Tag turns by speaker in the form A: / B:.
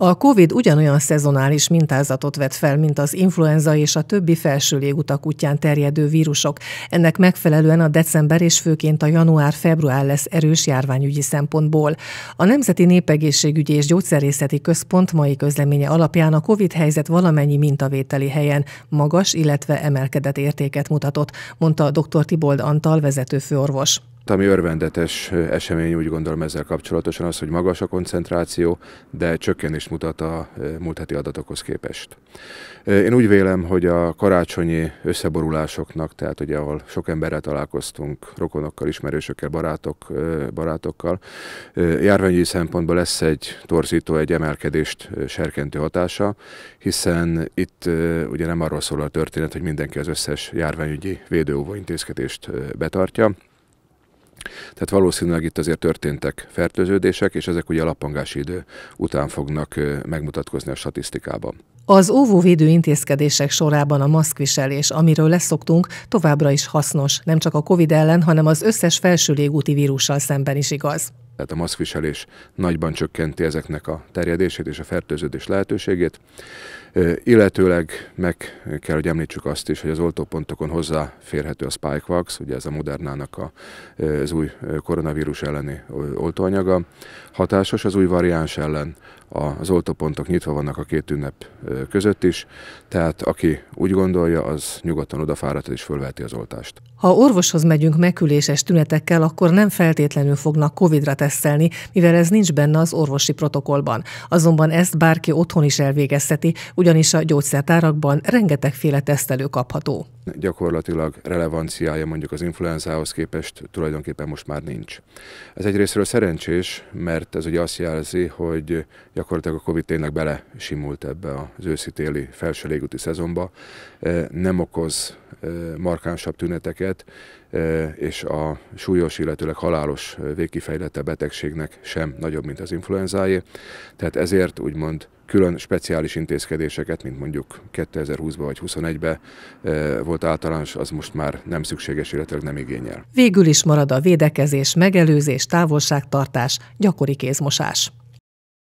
A: A COVID ugyanolyan szezonális mintázatot vett fel, mint az influenza és a többi felső légutak útján terjedő vírusok. Ennek megfelelően a december és főként a január-február lesz erős járványügyi szempontból. A Nemzeti Népegészségügyi és Gyógyszerészeti Központ mai közleménye alapján a COVID helyzet valamennyi mintavételi helyen magas, illetve emelkedett értéket mutatott, mondta dr. Tibold Antal vezető főorvos
B: ami örvendetes esemény úgy gondolom ezzel kapcsolatosan az, hogy magas a koncentráció, de csökkenést mutat a múlt heti adatokhoz képest. Én úgy vélem, hogy a karácsonyi összeborulásoknak, tehát ugye ahol sok emberrel találkoztunk, rokonokkal, ismerősökkel, barátok, barátokkal, járványi szempontból lesz egy torzító, egy emelkedést serkentő hatása, hiszen itt ugye nem arról szól a történet, hogy mindenki az összes járványügyi védőóvó intézkedést betartja, tehát valószínűleg itt azért történtek fertőződések, és ezek ugye a lappangási idő után fognak megmutatkozni a statisztikában.
A: Az óvóvédő intézkedések sorában a maszkviselés, amiről leszoktunk, továbbra is hasznos, nem csak a COVID ellen, hanem az összes felső légúti vírussal szemben is igaz
B: tehát a maszkviselés nagyban csökkenti ezeknek a terjedését és a fertőződés lehetőségét, illetőleg meg kell, hogy említsük azt is, hogy az oltópontokon hozzáférhető a Spikevax, ugye ez a Modernának a, az új koronavírus elleni oltóanyaga, hatásos az új variáns ellen, az oltópontok nyitva vannak a két ünnep között is, tehát aki úgy gondolja, az nyugodtan odafáradt és fölveheti az oltást.
A: Ha orvoshoz megyünk meküléses tünetekkel, akkor nem feltétlenül fognak Covid-ra tesztelni, mivel ez nincs benne az orvosi protokollban. Azonban ezt bárki otthon is elvégezheti, ugyanis a gyógyszertárakban rengetegféle tesztelő kapható.
B: Gyakorlatilag relevanciája mondjuk az influenzához képest tulajdonképpen most már nincs. Ez egyrésztről szerencsés, mert ez ugye azt jelzi, hogy gyakorlatilag a Covid tényleg bele simult ebbe az őszi-téli felső légúti szezonba, nem okoz markánsabb tüneteket, és a súlyos, illetőleg halálos végkifejlete betegségnek sem nagyobb, mint az influenzáé. Tehát ezért úgymond külön speciális intézkedéseket, mint mondjuk 2020-ban vagy 21 ben volt általános, az most már nem szükséges, illetve nem igényel.
A: Végül is marad a védekezés, megelőzés, távolságtartás, gyakori kézmosás.